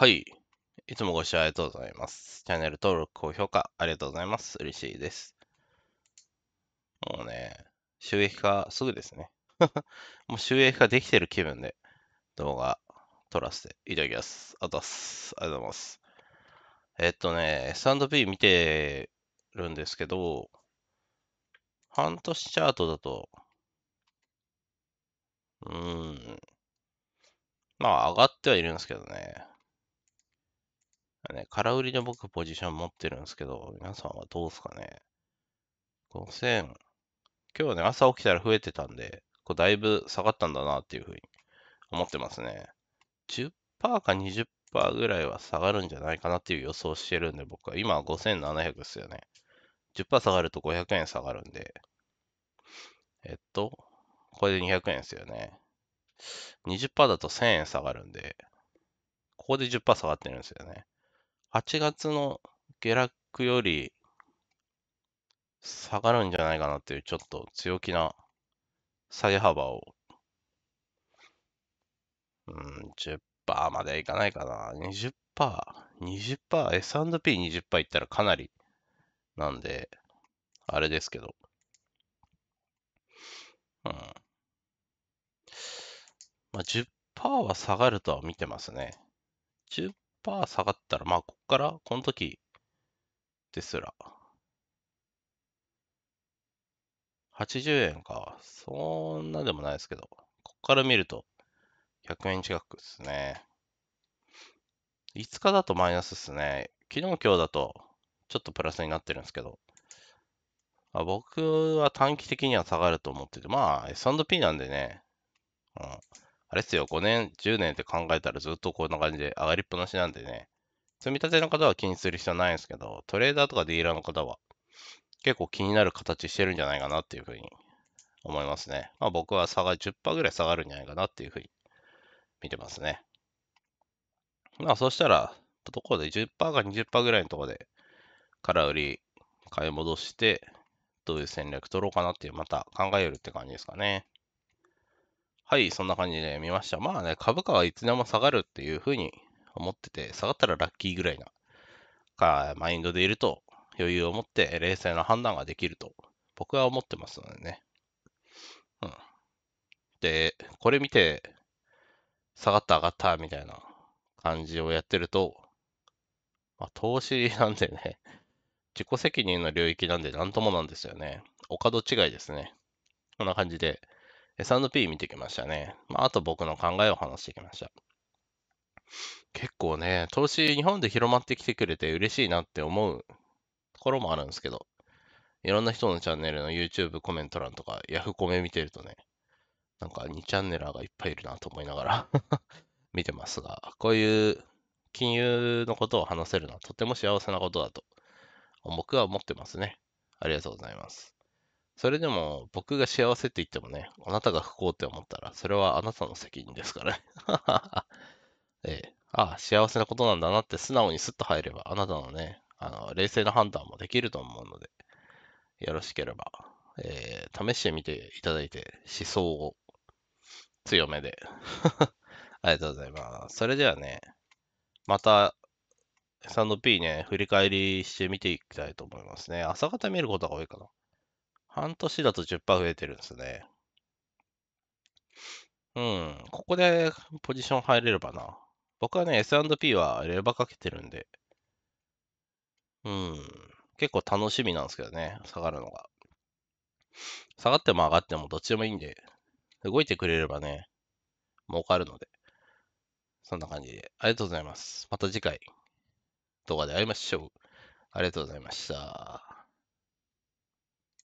はい。いつもご視聴ありがとうございます。チャンネル登録、高評価、ありがとうございます。嬉しいです。もうね、収益化すぐですね。もう収益化できてる気分で動画撮らせていただきます。あとす。ありがとうございます。えっとね、S&P 見てるんですけど、半年チャートだと、うーん。まあ、上がってはいるんですけどね。ね。空売りの僕ポジション持ってるんですけど、皆さんはどうですかね。5000、今日ね、朝起きたら増えてたんで、こうだいぶ下がったんだなっていうふうに思ってますね。10%か20%ぐらいは下がるんじゃないかなっていう予想してるんで、僕は今は5700ですよね。10%下がると500円下がるんで。えっと、これで200円ですよね。20%だと1000円下がるんで、ここで10%下がってるんですよね。8月の下落より下がるんじゃないかなっていうちょっと強気な下げ幅を、うん、10%まではいかないかな。20%、20%、S&P20% いったらかなりなんで、あれですけど。うん。まあ、10%は下がるとは見てますね。10%パー下がったら、まあ、こっから、この時ですら、80円か。そんなでもないですけど、こっから見ると、100円近くですね。5日だとマイナスですね。昨日、今日だと、ちょっとプラスになってるんですけど、あ僕は短期的には下がると思ってて、まあ、S&P なんでね、うん。あれっすよ、5年、10年って考えたらずっとこんな感じで上がりっぱなしなんでね、積み立ての方は気にする必要ないんですけど、トレーダーとかディーラーの方は結構気になる形してるんじゃないかなっていうふうに思いますね。まあ僕は差が10%ぐらい下がるんじゃないかなっていうふうに見てますね。まあそしたら、どこで10%か20%ぐらいのところで空売り買い戻して、どういう戦略取ろうかなっていう、また考えるって感じですかね。はい、そんな感じで見ました。まあね、株価はいつでも下がるっていうふうに思ってて、下がったらラッキーぐらいな、か、マインドでいると余裕を持って冷静な判断ができると、僕は思ってますのでね。うん。で、これ見て、下がった上がったみたいな感じをやってると、まあ、投資なんでね、自己責任の領域なんで何ともなんですよね。お門違いですね。こんな感じで、S&P 見てきましたね。まあ、あと僕の考えを話してきました。結構ね、投資日本で広まってきてくれて嬉しいなって思うところもあるんですけど、いろんな人のチャンネルの YouTube コメント欄とか Yahoo コメ見てるとね、なんか2チャンネラーがいっぱいいるなと思いながら 見てますが、こういう金融のことを話せるのはとても幸せなことだと僕は思ってますね。ありがとうございます。それでも僕が幸せって言ってもね、あなたが不幸って思ったら、それはあなたの責任ですからね。ええ。ああ、幸せなことなんだなって素直にスッと入れば、あなたのね、あの、冷静な判断もできると思うので、よろしければ、えー、試してみていただいて、思想を強めで。ありがとうございます。それではね、またサンド p ね、振り返りして見ていきたいと思いますね。朝方見ることが多いかな。半年だと10%増えてるんですね。うん。ここでポジション入れればな。僕はね、S&P はレバーかけてるんで。うん。結構楽しみなんですけどね、下がるのが。下がっても上がってもどっちでもいいんで、動いてくれればね、儲かるので。そんな感じで。ありがとうございます。また次回、動画で会いましょう。ありがとうございました。